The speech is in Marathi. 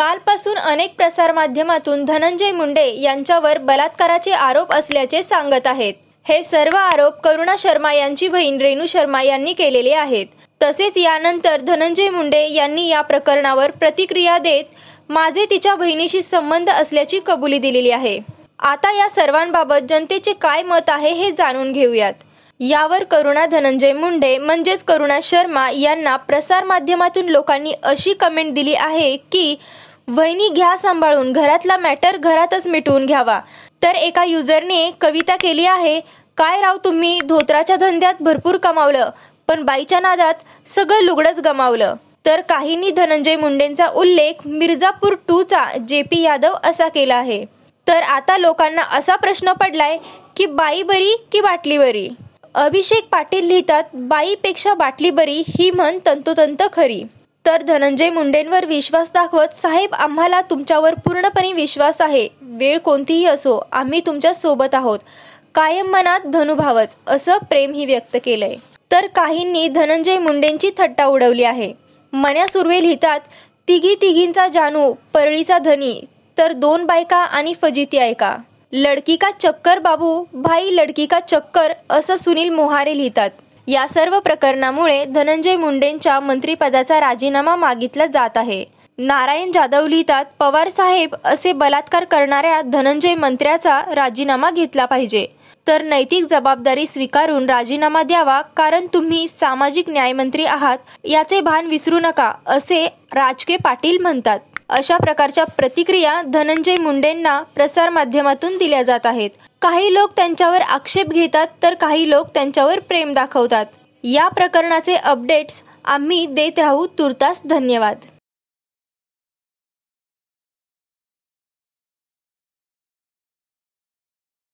कालपासून अनेक प्रसारमाध्यमातून धनंजय मुंडे यांच्यावर बलात्काराचे आरोप असल्याचे सांगत आहेत हे सर्व आरोप करुणा शर्मा यांची बहीण रेणू शर्मा यांनी केलेले आहेत तसेच यानंतर धनंजय मुंडे यांनी या प्रकरणावर प्रतिक्रिया देत माझे तिच्या बहिणीशी संबंध असल्याची कबुली दिलेली आहे आता या सर्वांबाबत जनतेचे काय मत आहे हे जाणून घेऊयात यावर करुणा धनंजय मुंडे म्हणजेच करुणा शर्मा यांना प्रसारमाध्यमातून लोकांनी अशी कमेंट दिली आहे की वहिनी घ्या सांभाळून घरातला मॅटर घरातच मिटवून घ्यावा तर एका युजरने कविता केली आहे काय राव तुम्ही धोत्राच्या धंद्यात भरपूर कमावलं पण बाईच्या नादात सगळं लुगडंच गमावलं तर काहींनी धनंजय मुंडेंचा उल्लेख मिर्जापूर चा जे पी यादव असा केला आहे तर आता लोकांना असा प्रश्न पडलाय की बाई बरी की बाटली बरी अभिषेक पाटील लिहितात बाईपेक्षा बाटली बरी ही म्हण तंतोतंत खरी तर धनंजय मुंडेंवर विश्वास दाखवत साहेब आम्हाला तुमच्यावर पूर्णपणे विश्वास आहे वेळ कोणतीही असो आम्ही तुमच्या सोबत आहोत कायम मनात धनुभावच असं प्रेमही व्यक्त केलंय तर काहींनी धनंजय मुंडेंची थट्टा उडवली आहे मन्या सुर्वे लिहितात तिघी तिघींचा जानू परळीचा धनी तर दोन बायका आणि फजिती ऐका लडकी का चक्कर बाबू भाई लडकी का चक्कर असं सुनील मोहारे लिहितात या सर्व प्रकरणामुळे धनंजय मुंडेंच्या मंत्रिपदाचा राजीनामा मागितला जात आहे नारायण जाधव लिहितात पवार साहेब असे बलात्कार करणाऱ्या धनंजय मंत्र्याचा राजीनामा घेतला पाहिजे तर नैतिक जबाबदारी स्वीकारून राजीनामा द्यावा कारण तुम्ही सामाजिक न्यायमंत्री आहात याचे भान विसरू नका असे राजके पाटील म्हणतात अशा प्रकारच्या प्रतिक्रिया धनंजय मुंडेंना प्रसारमाध्यमातून दिल्या जात आहेत काही लोक त्यांच्यावर आक्षेप घेतात तर काही लोक त्यांच्यावर प्रेम दाखवतात या प्रकरणाचे अपडेट्स आम्ही देत राहू तुर्तास धन्यवाद